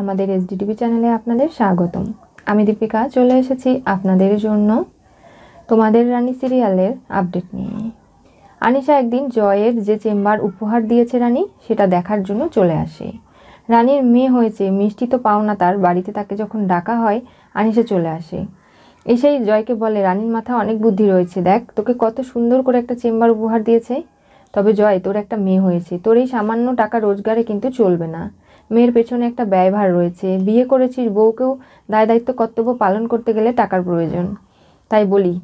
আমাদের এসডিটিভি চ্যানেলে আপনাদের স্বাগতম আমি দীপিকা চলে এসেছি আপনাদের জন্য তোমাদের রানী সিরিয়ালের আপডেট নিয়ে আনিশা একদিন জয়ের যে চেম্বার উপহার দিয়েছে রানী সেটা দেখার জন্য চলে আসে রানীর মেয়ে হয়েছে মিষ্টি তো পাওনা তার বাড়িতে তাকে যখন ডাকা হয় আনিশা চলে আসে এসেই জয়কে বলে রানীর মাথা অনেক বুদ্ধি রয়েছে দেখ তোকে কত সুন্দর করে একটা চেম্বার উপহার দিয়েছে তবে জয় তোর একটা মেয়ে হয়েছে তোর এই সামান্য টাকা রোজগারে কিন্তু চলবে না মেয়ের পেছনে একটা ব্যয়ভার রয়েছে বিয়ে করেছিস বউকেও দায় দায়িত্ব কর্তব্য পালন করতে গেলে টাকার প্রয়োজন তাই বলি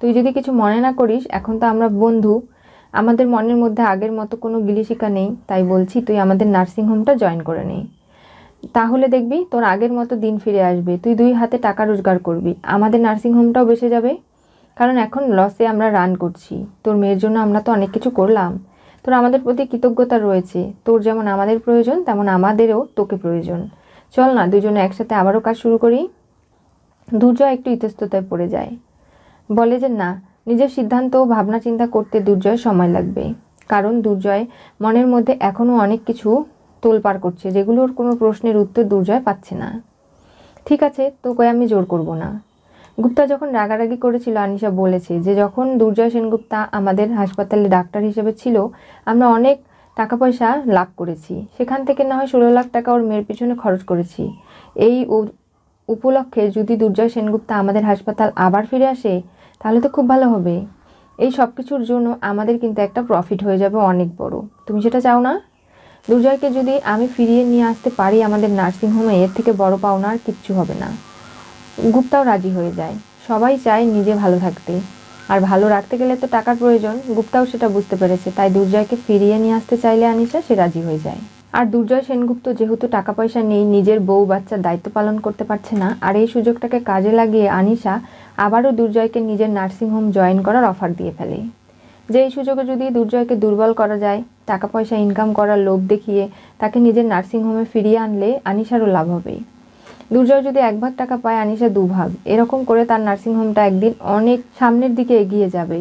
তুই যদি কিছু মনে না করিস এখন তো আমরা বন্ধু আমাদের মনের মধ্যে আগের মতো কোনো গিলিশিকা নেই তাই বলছি তুই আমাদের নার্সিংহোমটা জয়েন করে নে তাহলে দেখবি তোর আগের মতো দিন ফিরে আসবে তুই দুই হাতে টাকা রোজগার করবি আমাদের নার্সিংহোমটাও বেসে যাবে কারণ এখন লসে আমরা রান করছি তোর মেয়ের জন্য আমরা তো অনেক কিছু করলাম তোর আমাদের প্রতি কৃতজ্ঞতা রয়েছে তোর যেমন আমাদের প্রয়োজন তেমন আমাদেরও তোকে প্রয়োজন চল না দুজনে একসাথে আবারও কাজ শুরু করি দুর্জয় একটু ইতস্ততায় পড়ে যায় বলে যে না নিজের সিদ্ধান্ত ও ভাবনা চিন্তা করতে দুর্জয় সময় লাগবে কারণ দুর্জয় মনের মধ্যে এখনও অনেক কিছু তোলপাড় করছে যেগুলোর কোনো প্রশ্নের উত্তর দুর্জয় পাচ্ছে না ঠিক আছে তোকে আমি জোর করব না গুপ্তা যখন রাগারাগি করেছিল আনিশা বলেছে যে যখন দুর্জয় সেনগুপ্তা আমাদের হাসপাতালে ডাক্তার হিসেবে ছিল আমরা অনেক টাকা পয়সা লাভ করেছি সেখান থেকে না হয় ষোলো লাখ টাকা ওর মেয়ের পিছনে খরচ করেছি এই উপলক্ষে যদি দুর্জয় সেনগুপ্তা আমাদের হাসপাতাল আবার ফিরে আসে তাহলে তো খুব ভালো হবে এই সব কিছুর জন্য আমাদের কিন্তু একটা প্রফিট হয়ে যাবে অনেক বড় তুমি সেটা চাও না দুর্জয়কে যদি আমি ফিরিয়ে নিয়ে আসতে পারি আমাদের নার্সিংহোমে এর থেকে বড় পাওনা আর কিচ্ছু হবে না গুপ্তাও রাজি হয়ে যায় সবাই চায় নিজে ভালো থাকতে আর ভালো রাখতে গেলে তো টাকার প্রয়োজন গুপ্তাও সেটা বুঝতে পেরেছে তাই দুর্জয়কে ফিরিয়ে নিয়ে আসতে চাইলে আনিশা সে রাজি হয়ে যায় আর দুর্জয় সেনগুপ্ত যেহেতু টাকা পয়সা নেই নিজের বউ বাচ্চার দায়িত্ব পালন করতে পারছে না আর এই সুযোগটাকে কাজে লাগিয়ে আনিশা আবারও দুর্জয়কে নিজের নার্সিংহোম জয়েন করার অফার দিয়ে ফেলে যে এই সুযোগে যদি দুর্জয়কে দুর্বল করা যায় টাকা পয়সা ইনকাম করার লোভ দেখিয়ে তাকে নিজের নার্সিংহোমে ফিরিয়ে আনলে আনিশারও লাভ হবে দুর্জয় যদি এক ভাগ টাকা পায় দু দুভাগ এরকম করে তার নার্সিংহোমটা একদিন অনেক সামনের দিকে এগিয়ে যাবে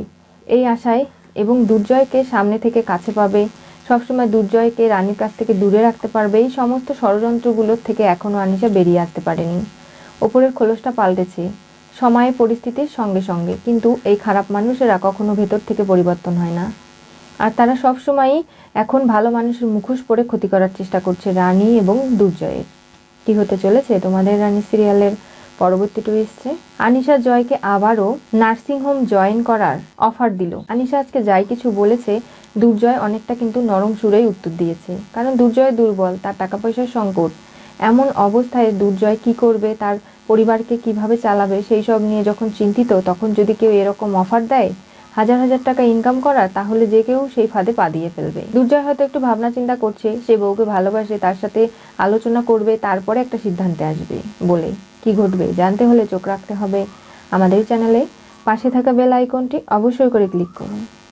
এই আশায় এবং দুর্জয়কে সামনে থেকে কাছে পাবে সবসময় দুর্জয়কে রানীর কাছ থেকে দূরে রাখতে পারবে এই সমস্ত ষড়যন্ত্রগুলোর থেকে এখনও আনিসা বেরিয়ে আসতে পারেনি ওপরের খোলসটা পাল্টেছে সময়ে পরিস্থিতির সঙ্গে সঙ্গে কিন্তু এই খারাপ মানুষেরা কখনো ভেতর থেকে পরিবর্তন হয় না আর তারা সবসময়ই এখন ভালো মানুষের মুখোশ পরে ক্ষতি করার চেষ্টা করছে রানী এবং দুর্জয়ের কি হতে চলেছে তোমাদের রানী সিরিয়ালের পরবর্তী টুইস্টে আনিশা জয়কে আবারও নার্সিং হোম জয়েন করার অফার দিল আনিশা আজকে যাই কিছু বলেছে দুর্জয় অনেকটা কিন্তু নরম সুরেই উত্তর দিয়েছে কারণ দুর্জয় দুর্বল তার টাকা পয়সার সংকট এমন অবস্থায় দুর্জয় কি করবে তার পরিবারকে কিভাবে চালাবে সেই সব নিয়ে যখন চিন্তিত তখন যদি কেউ এরকম অফার দেয় হাজার হাজার টাকা ইনকাম করার তাহলে যে কেউ সেই ফাঁদে পা দিয়ে ফেলবে দুর্জয় হয়তো একটু ভাবনা চিন্তা করছে সে বউকে ভালোবাসে তার সাথে আলোচনা করবে তারপরে একটা সিদ্ধান্তে আসবে বলে কি ঘটবে জানতে হলে চোখ রাখতে হবে আমাদের চ্যানেলে পাশে থাকা বেল আইকনটি অবশ্যই করে ক্লিক করুন